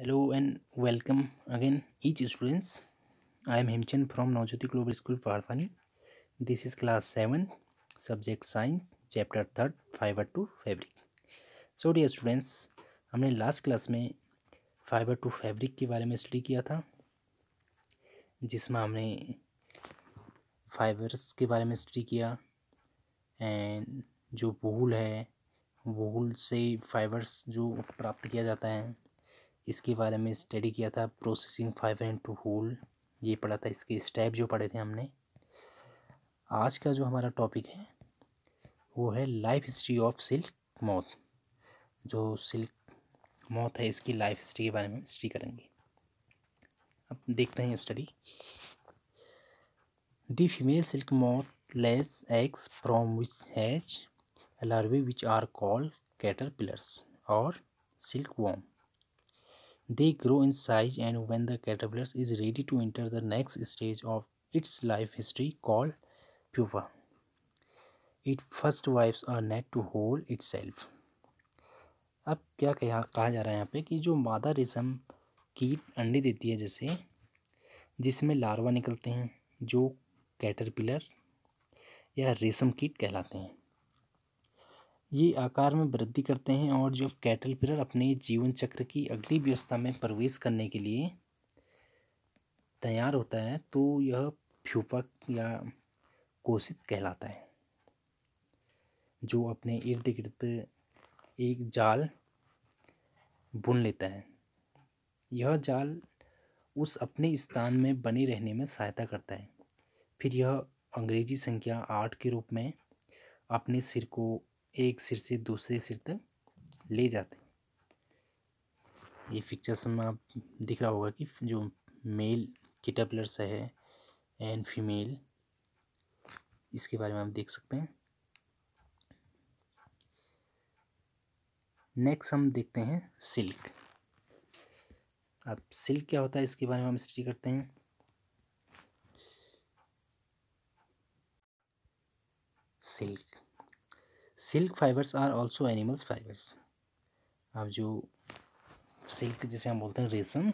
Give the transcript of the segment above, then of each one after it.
Hello and welcome again each students I am Himchand from Navjyoti global school फारफानी this is class seven subject science chapter third fibre to fabric so dear students हमने last class में fibre to fabric के बारे में study किया था जिसमें हमने फाइबर्स के बारे में स्टडी किया एंड जो वूल है वूल से फाइबर्स जो प्राप्त किया जाता है इसके बारे में स्टडी किया था processing five and two whole ये पढ़ा था इसके स्टेप जो पढ़े थे हमने आज का जो हमारा टॉपिक है वो है लाइफ हिस्ट्री ऑफ सिल्क मौत जो सिल्क मौत है इसकी लाइफ हिस्ट्री के बारे में स्टडी करेंगे अब देखते हैं study the female silk moth lays eggs from which hatch larvae which are called caterpillars और silkworm They grow in size and when the caterpillar is ready to enter the next stage of its life history called pupa. It first wipes a net to hold itself. अब क्या कहा कहा जा रहा है यहाँ पे कि जो मादा रेशम कीट अंडे देती है जैसे जिसमें लार्वा निकलते हैं जो कैटरपिलर या रेशम कीट कहलाते हैं ये आकार में वृद्धि करते हैं और जो कैटरपिलर अपने जीवन चक्र की अगली व्यवस्था में प्रवेश करने के लिए तैयार होता है तो यह फ्यूपक या कोशित कहलाता है जो अपने इर्द गिर्द एक जाल बुन लेता है यह जाल उस अपने स्थान में बने रहने में सहायता करता है फिर यह अंग्रेजी संख्या आठ के रूप में अपने सिर को एक सिर से दूसरे सिर तक ले जाते हैं ये पिक्चर्स में आप दिख रहा होगा कि जो मेल किटापलर्स है एंड फीमेल इसके बारे में आप देख सकते हैं नेक्स्ट हम देखते हैं सिल्क अब सिल्क क्या होता है इसके बारे में हम स्टडी करते हैं silk silk fibres are also animals fibres अब जो सिल्क जैसे हम बोलते हैं रेशम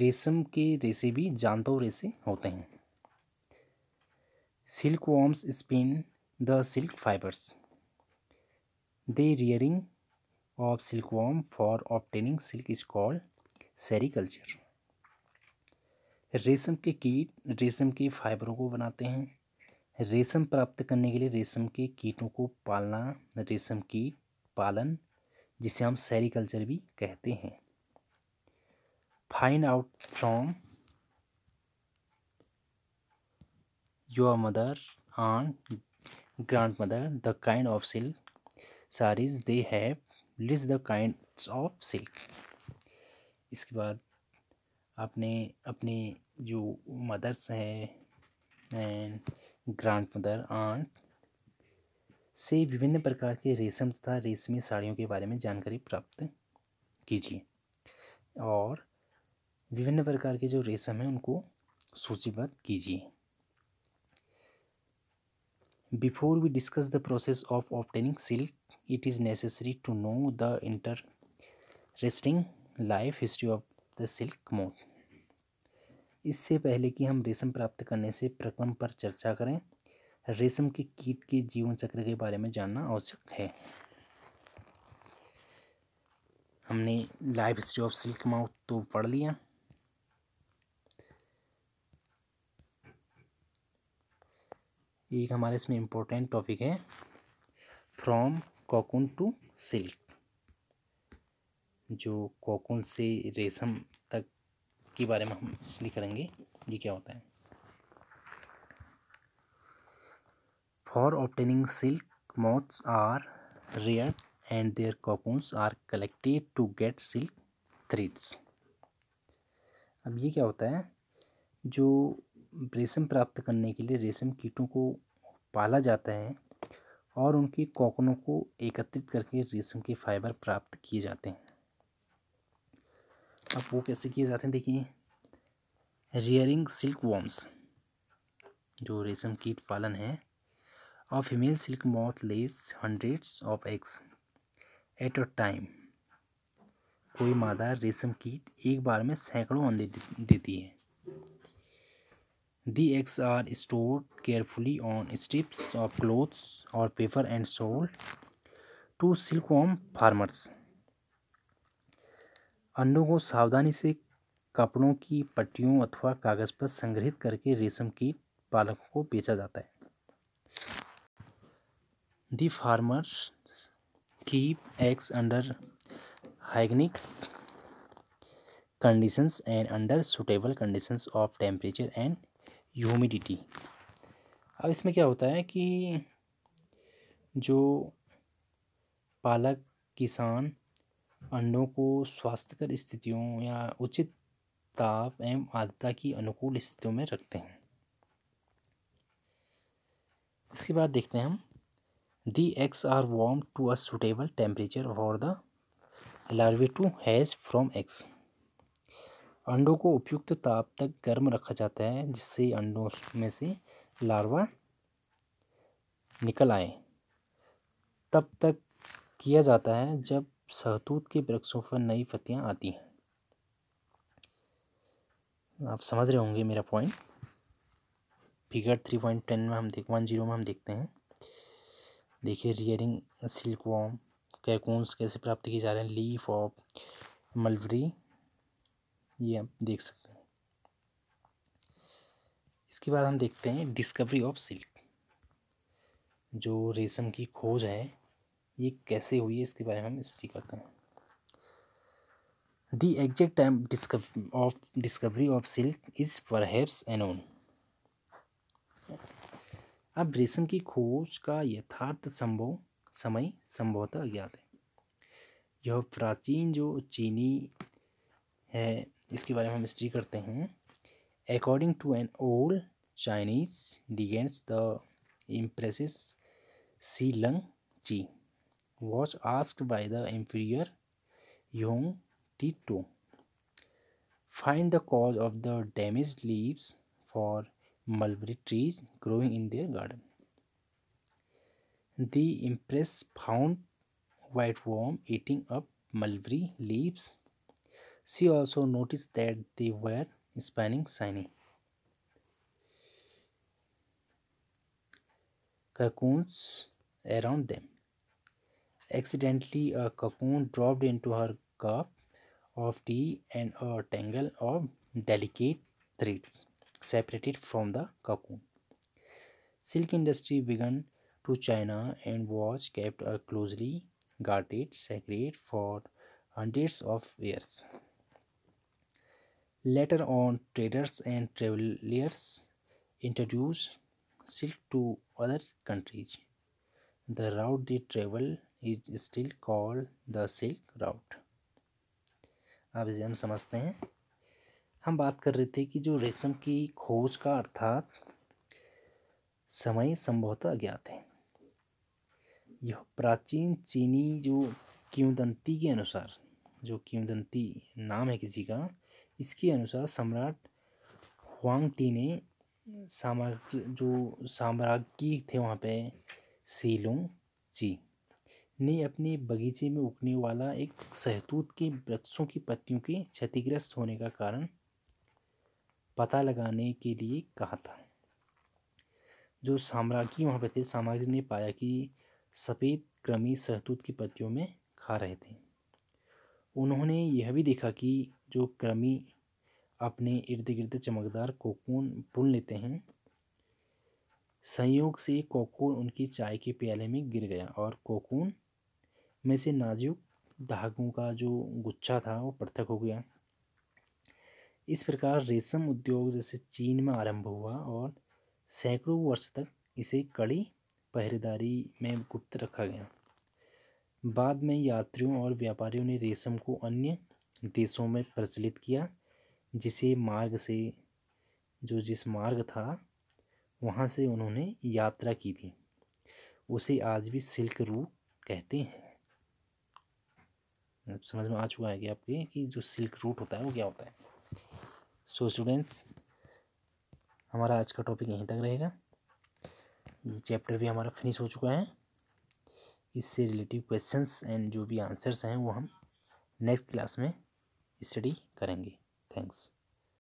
रेशम के रेसे भी जानतव रेसे होते हैं silkworms spin the silk fibres the rearing of silkworm for obtaining silk is called sericulture रेशम के कीट रेशम के फाइबरों को बनाते हैं रेशम प्राप्त करने के लिए रेशम के कीटों को पालना रेशम कीट पालन जिसे हम सेरिकल्चर भी कहते हैं find out from your mother and grandmother the kind of silk saris they have list the kind of silk इसके बाद आपने अपने जो मदर्स हैं एंड ग्रांड मदर आंट से विभिन्न प्रकार के रेशम तथा रेशमी साड़ियों के बारे में जानकारी प्राप्त कीजिए और विभिन्न प्रकार के जो रेशम हैं उनको सूचीबद्ध कीजिए before we discuss the process of obtaining silk it is necessary to know the interesting life history of the silk moth इससे पहले कि हम रेशम प्राप्त करने से प्रक्रम पर चर्चा करें रेशम के कीट के जीवन चक्र के बारे में जानना आवश्यक है हमने life history of silk moth तो पढ़ लिया एक हमारे इसमें इम्पोर्टेंट टॉपिक है फ्रॉम कोकून टू सिल्क जो कोकून से रेशम के बारे में हम स्टडी करेंगे ये क्या होता है for obtaining silk moths are rear and their cocoons are collected to get silk threads अब ये क्या होता है जो रेशम प्राप्त करने के लिए रेशम कीटों को पाला जाता है और उनके कॉकनों को एकत्रित करके रेशम के फाइबर प्राप्त किए जाते हैं अब वो कैसे किए जाते हैं देखिए रियरिंग सिल्क वॉम्स जो रेशम कीट पालन है और female silk moth lays hundreds of eggs at a time कोई मादा रेशम कीट एक बार में सैकड़ों अंडे देती है the eggs are stored carefully on strips of cloths और paper and sold to silkworm farmers अंडों को सावधानी से कपड़ों की पट्टियों अथवा कागज़ पर संग्रहित करके रेशम की पालकों को बेचा जाता है the farmers keep eggs under hygienic conditions and under suitable conditions of temperature and humidity अब इसमें क्या होता है कि जो पालक किसान अंडों को स्वास्थ्यकर स्थितियों या उचित ताप एवं आर्द्रता की अनुकूल स्थितियों में रखते हैं इसके बाद देखते हैं हम the eggs are warm to a suitable temperature for the larvae to hatch from eggs अंडों को उपयुक्त ताप तक गर्म रखा जाता है जिससे अंडों में से लार्वा निकल आए तब तक किया जाता है जब सहतूत के वृक्षों पर नई पत्तियाँ आती हैं आप समझ रहे होंगे मेरा point figure three point ten में हम देख वन जीरो में हम देखते हैं देखिए रियरिंग सिल्क वॉम कैकून्स कैसे प्राप्त किए जा रहे हैं लीफ ऑफ मलबरी ये आप देख सकते हैं इसके बाद हम देखते हैं डिस्कवरी ऑफ सिल्क जो रेशम की खोज है ये कैसे हुई है इसके बारे में हम स्टडी करते हैं the exact time of discovery of silk is perhaps unknown अब रेशम की खोज का यथार्थ संभव समय संभवतः अज्ञात है यह प्राचीन जो चीनी है इसके बारे में हम स्टडी करते हैं according to an old Chinese legends the empress Si Ling Chi was asked by the emperor Yong Tito. Find the cause of the damaged leaves for mulberry trees growing in their garden. The empress found white worm eating up mulberry leaves. She also noticed that they were spanning shiny. Cocoons around them. Accidentally, a uh, cocoon dropped into her cup of tea and a tangle of delicate threads separated from the cocoon. Silk industry began to China and was kept a closely guarded secret for hundreds of years. Later on, traders and travelers introduced silk to other countries. The route they traveled is still called the silk route अब इसे हम समझते हैं हम बात कर रहे थे कि जो रेशम की खोज का अर्थात समय संभवतः अज्ञात है यह प्राचीन चीनी जो किंवदंती के अनुसार जो किंवदंती नाम है किसी का इसके अनुसार सम्राट टी ने साम्राज्य जो साम्राज्ञी थे वहाँ पे सीलोंग ची ने अपने बगीचे में उगने वाला एक सहतूत के वृक्षों की पत्तियों के क्षतिग्रस्त होने का कारण पता लगाने के लिए कहा था जो साम्राज्ञी वहाँ पर थे साम्राज्ञी ने पाया कि सफ़ेद कृमि सहतूत की पत्तियों में खा रहे थे उन्होंने यह भी देखा कि जो कृमि अपने इर्द गिर्द चमकदार कोकून बुन लेते हैं संयोग से कोकून उनकी चाय के प्याले में गिर गया और कोकून में से नाजुक धागों का जो गुच्छा था वो पृथक हो गया इस प्रकार रेशम उद्योग जैसे चीन में आरंभ हुआ और सैकड़ों वर्ष तक इसे कड़ी पहरेदारी में गुप्त रखा गया बाद में यात्रियों और व्यापारियों ने रेशम को अन्य देशों में प्रचलित किया जिसे मार्ग से जो जिस मार्ग था वहाँ से उन्होंने यात्रा की थी उसे आज भी सिल्क रूट कहते हैं मतलब समझ में आ चुका है कि आपके कि जो सिल्क रूट होता है वो क्या होता है सो so, स्टूडेंट्स हमारा आज का टॉपिक यहीं तक रहेगा ये चैप्टर भी हमारा फिनिश हो चुका है इससे रिलेटिव क्वेश्चंस एंड जो भी आंसर्स हैं वो हम नेक्स्ट क्लास में स्टडी करेंगे थैंक्स